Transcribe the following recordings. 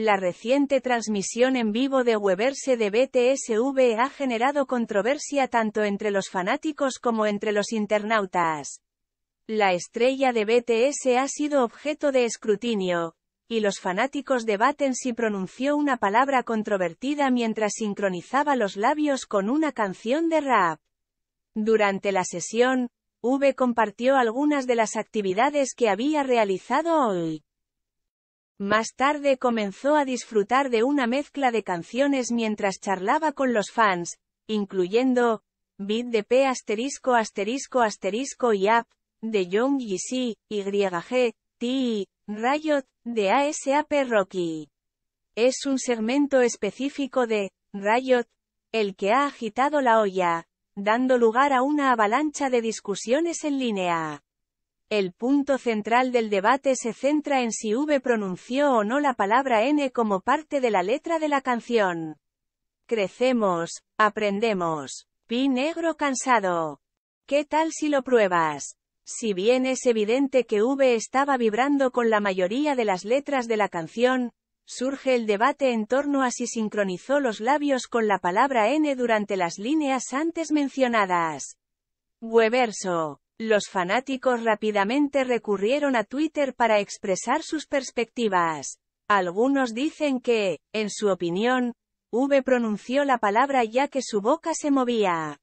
La reciente transmisión en vivo de Weverse de BTSV ha generado controversia tanto entre los fanáticos como entre los internautas. La estrella de BTS ha sido objeto de escrutinio, y los fanáticos debaten si pronunció una palabra controvertida mientras sincronizaba los labios con una canción de rap. Durante la sesión, V compartió algunas de las actividades que había realizado hoy. Más tarde comenzó a disfrutar de una mezcla de canciones mientras charlaba con los fans, incluyendo Beat de P asterisco asterisco asterisco y Up, de Young y YG, T, Riot, de ASAP Rocky. Es un segmento específico de Riot, el que ha agitado la olla, dando lugar a una avalancha de discusiones en línea. El punto central del debate se centra en si V pronunció o no la palabra N como parte de la letra de la canción. Crecemos, aprendemos. Pi negro cansado. ¿Qué tal si lo pruebas? Si bien es evidente que V estaba vibrando con la mayoría de las letras de la canción, surge el debate en torno a si sincronizó los labios con la palabra N durante las líneas antes mencionadas. Weverso. Los fanáticos rápidamente recurrieron a Twitter para expresar sus perspectivas. Algunos dicen que, en su opinión, V pronunció la palabra ya que su boca se movía.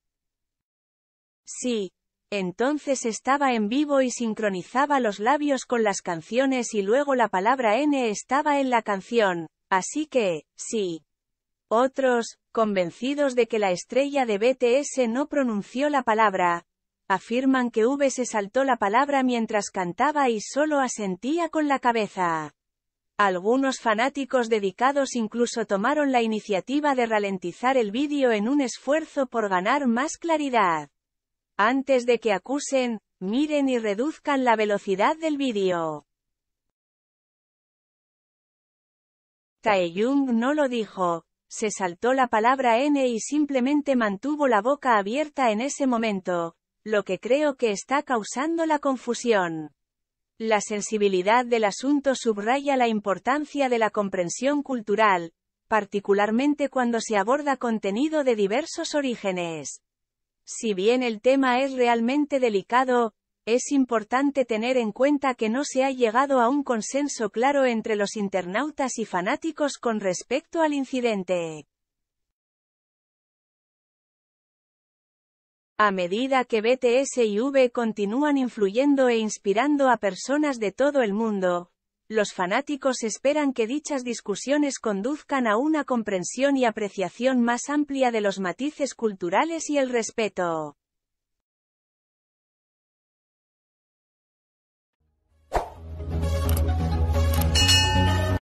Sí. Entonces estaba en vivo y sincronizaba los labios con las canciones y luego la palabra N estaba en la canción, así que, sí. Otros, convencidos de que la estrella de BTS no pronunció la palabra, afirman que V se saltó la palabra mientras cantaba y solo asentía con la cabeza. Algunos fanáticos dedicados incluso tomaron la iniciativa de ralentizar el vídeo en un esfuerzo por ganar más claridad. Antes de que acusen, miren y reduzcan la velocidad del vídeo. Jung no lo dijo, se saltó la palabra N y simplemente mantuvo la boca abierta en ese momento, lo que creo que está causando la confusión. La sensibilidad del asunto subraya la importancia de la comprensión cultural, particularmente cuando se aborda contenido de diversos orígenes. Si bien el tema es realmente delicado, es importante tener en cuenta que no se ha llegado a un consenso claro entre los internautas y fanáticos con respecto al incidente. A medida que BTS y V continúan influyendo e inspirando a personas de todo el mundo, los fanáticos esperan que dichas discusiones conduzcan a una comprensión y apreciación más amplia de los matices culturales y el respeto.